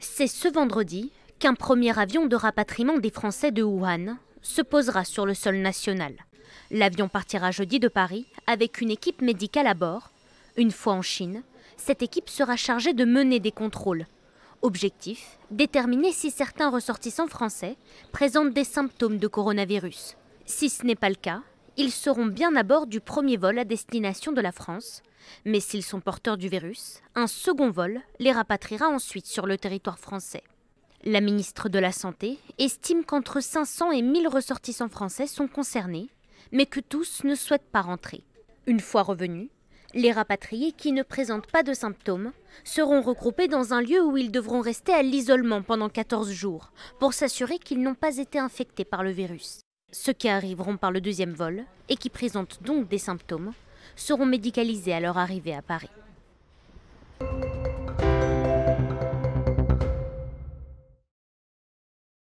C'est ce vendredi qu'un premier avion de rapatriement des Français de Wuhan se posera sur le sol national. L'avion partira jeudi de Paris avec une équipe médicale à bord. Une fois en Chine, cette équipe sera chargée de mener des contrôles. Objectif déterminer si certains ressortissants français présentent des symptômes de coronavirus. Si ce n'est pas le cas, ils seront bien à bord du premier vol à destination de la France. Mais s'ils sont porteurs du virus, un second vol les rapatriera ensuite sur le territoire français. La ministre de la Santé estime qu'entre 500 et 1000 ressortissants français sont concernés, mais que tous ne souhaitent pas rentrer. Une fois revenus, les rapatriés qui ne présentent pas de symptômes seront regroupés dans un lieu où ils devront rester à l'isolement pendant 14 jours pour s'assurer qu'ils n'ont pas été infectés par le virus. Ceux qui arriveront par le deuxième vol et qui présentent donc des symptômes seront médicalisés à leur arrivée à Paris.